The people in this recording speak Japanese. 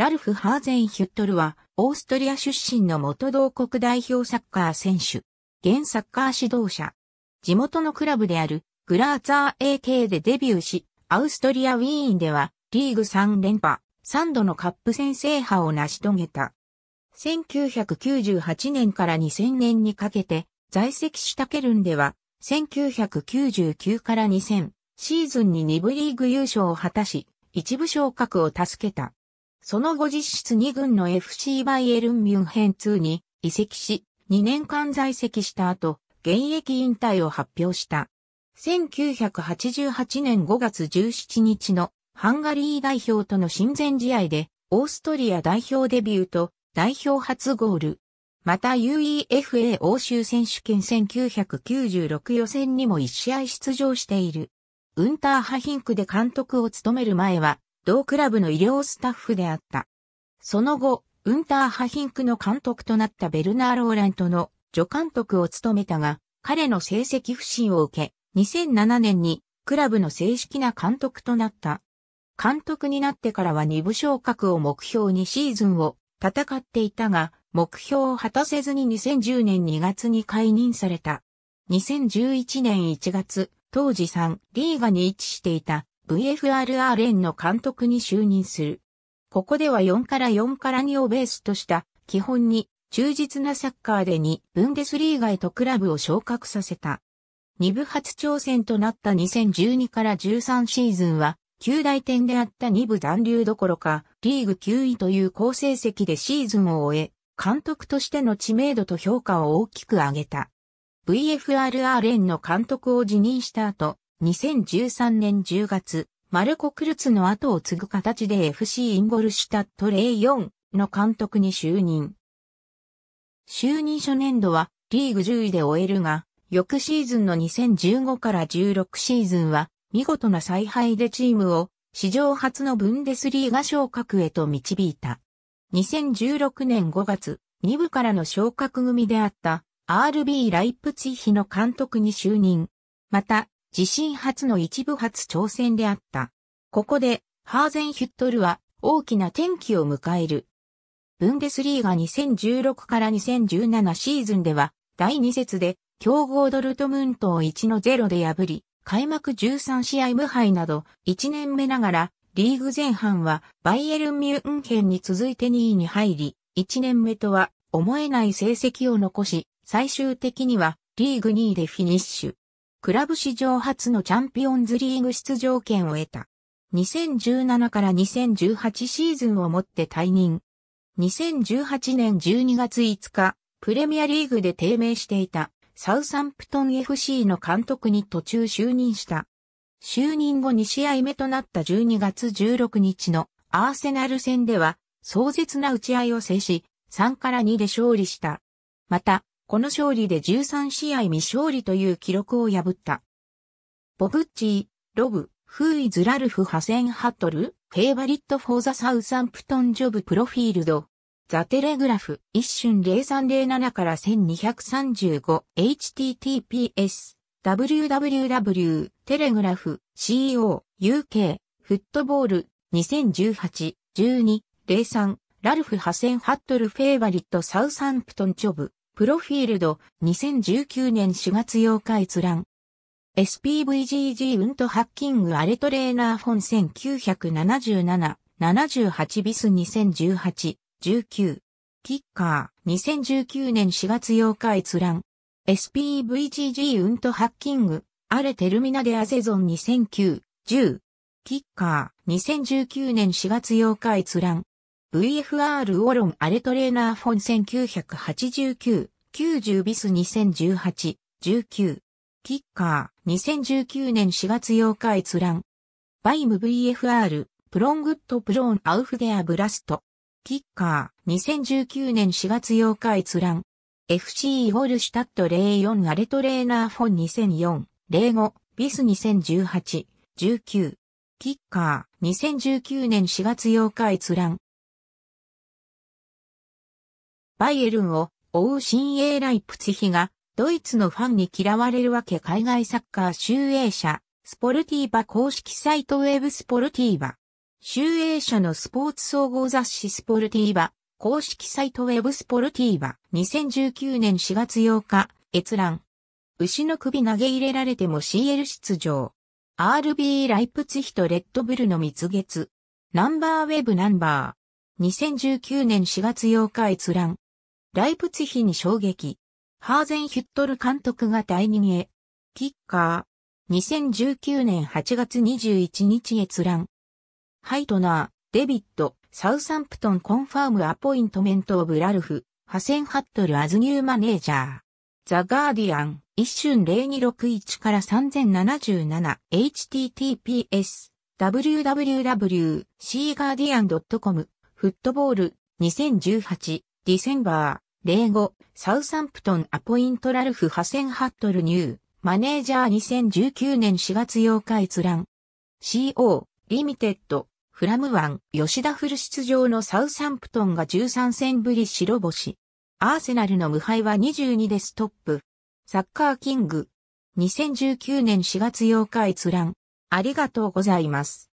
ラルフ・ハーゼン・ヒュットルは、オーストリア出身の元同国代表サッカー選手、現サッカー指導者。地元のクラブである、グラーツァー AK でデビューし、アウストリア・ウィーンでは、リーグ3連覇、3度のカップ戦制覇を成し遂げた。1998年から2000年にかけて、在籍したケルンでは、1999から2000シーズンに2部リーグ優勝を果たし、一部昇格を助けた。その後実質2軍の FC バイエルン・ミュンヘン2に移籍し、2年間在籍した後、現役引退を発表した。1988年5月17日のハンガリー代表との親善試合で、オーストリア代表デビューと代表初ゴール。また UEFA 欧州選手権1996予選にも1試合出場している。ウンターハヒンクで監督を務める前は、同クラブの医療スタッフであった。その後、ウンターハヒンクの監督となったベルナー・ローラントの助監督を務めたが、彼の成績不振を受け、2007年にクラブの正式な監督となった。監督になってからは2部昇格を目標にシーズンを戦っていたが、目標を果たせずに2010年2月に解任された。2011年1月、当時3リーガに位置していた VFRR n の監督に就任する。ここでは4から4から2をベースとした基本に忠実なサッカーで2ブンデスリーガへとクラブを昇格させた。2部初挑戦となった2012から13シーズンは、旧大点であった2部残留どころか、リーグ9位という好成績でシーズンを終え、監督としての知名度と評価を大きく上げた。VFRR n の監督を辞任した後、2013年10月、マルコ・クルツの後を継ぐ形で FC インゴルシュタットイ4の監督に就任。就任初年度はリーグ10位で終えるが、翌シーズンの2015から16シーズンは見事な采配でチームを史上初のブンデスリーガ昇格へと導いた。2016年5月、2部からの昇格組であった RB ライプツィヒの監督に就任。また、自身初の一部初挑戦であった。ここで、ハーゼンヒュットルは大きな転機を迎える。ブンデスリーガ2016から2017シーズンでは、第2節で、強豪ドルトムントを1の0で破り、開幕13試合無敗など、1年目ながら、リーグ前半は、バイエルン・ミュンヘンに続いて2位に入り、1年目とは、思えない成績を残し、最終的には、リーグ2位でフィニッシュ。クラブ史上初のチャンピオンズリーグ出場権を得た。2017から2018シーズンをもって退任。2018年12月5日、プレミアリーグで低迷していたサウサンプトン FC の監督に途中就任した。就任後2試合目となった12月16日のアーセナル戦では壮絶な打ち合いを制し、3から2で勝利した。また、この勝利で13試合未勝利という記録を破った。ボブッチー、ロブ、フーイズ・ラルフ・ハセン・ハットル、フェイバリット・フォーザ・サウサンプトン・ジョブ・プロフィールド。ザ・テレグラフ、一瞬0307から 1235https www テレグラフ CO UK フットボール2018-12-03ラルフ・ハセン・ハットル・フェイバリット・サウサンプトン・ジョブプロフィールド、2019年4月8日閲覧。SPVGG ウントハッキングアレトレーナーフォン1977、78ビス2018、19。キッカー、2019年4月8日閲覧。SPVGG ウントハッキング、アレテルミナデアゼゾン2009、10。キッカー、2019年4月8日閲覧。VFR ウォロンアレトレーナーフォン1989、90ビス2018、19。キッカー、2019年4月8日閲覧。バイム VFR、プロングッドプローンアウフデアブラスト。キッカー、2019年4月8日閲覧。FC ウォルシュタット04アレトレーナーフォン2004、05、ビス2018、19。キッカー、2019年4月8日閲覧。バイエルンを追う新鋭ライプツヒが、ドイツのファンに嫌われるわけ海外サッカー集英社、スポルティーバ公式サイトウェブスポルティーバ。集英社のスポーツ総合雑誌スポルティーバ、公式サイトウェブスポルティーバ、2019年4月8日、閲覧。牛の首投げ入れられても CL 出場。RB ライプツヒとレッドブルの蜜月。ナンバーウェブナンバー。2019年4月8日閲覧。ライプツヒに衝撃。ハーゼンヒュットル監督が第2へ。キッカー。2019年8月21日閲覧。ハイトナー、デビッド、サウサンプトンコンファームアポイントメントオブラルフ、ハセンハットルアズニューマネージャー。ザ・ガーディアン、一瞬0261から 3077https www.cguardian.com フットボール2018ディセンバー、例語、サウサンプトンアポイントラルフ・ハセンハットルニュー、マネージャー2019年4月8日閲覧。CO、リミテッド、フラムワン、吉田フル出場のサウサンプトンが13戦ぶり白星。アーセナルの無敗は22でストップ。サッカーキング。2019年4月8日閲覧。ありがとうございます。